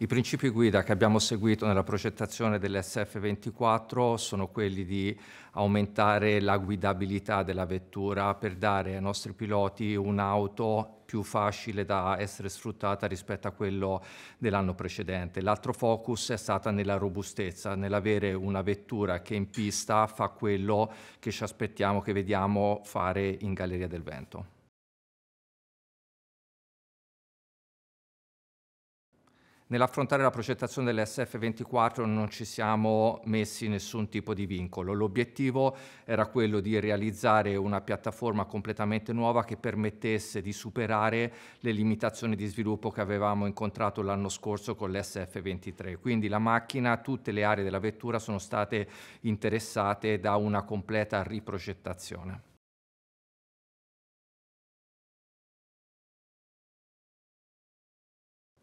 I principi guida che abbiamo seguito nella progettazione dell'SF24 sono quelli di aumentare la guidabilità della vettura per dare ai nostri piloti un'auto più facile da essere sfruttata rispetto a quello dell'anno precedente. L'altro focus è stata nella robustezza, nell'avere una vettura che in pista fa quello che ci aspettiamo, che vediamo fare in Galleria del Vento. Nell'affrontare la progettazione delle sf 24 non ci siamo messi nessun tipo di vincolo. L'obiettivo era quello di realizzare una piattaforma completamente nuova che permettesse di superare le limitazioni di sviluppo che avevamo incontrato l'anno scorso con le sf 23 Quindi la macchina, tutte le aree della vettura sono state interessate da una completa riprogettazione.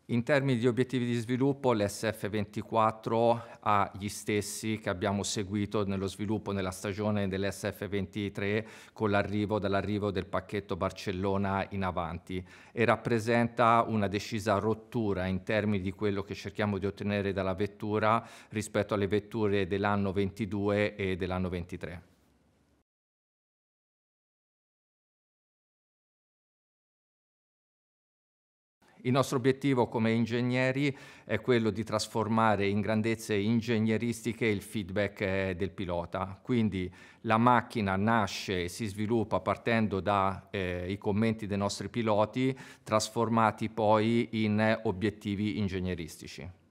In termini di obiettivi di sviluppo, l'SF24 ha gli stessi che abbiamo seguito nello sviluppo nella stagione dell'SF23 con l'arrivo dall'arrivo del pacchetto Barcellona in avanti e rappresenta una decisa rottura in termini di quello che cerchiamo di ottenere dalla vettura rispetto alle vetture dell'anno 22 e dell'anno 23. Il nostro obiettivo come ingegneri è quello di trasformare in grandezze ingegneristiche il feedback eh, del pilota. Quindi la macchina nasce e si sviluppa partendo dai eh, commenti dei nostri piloti, trasformati poi in obiettivi ingegneristici.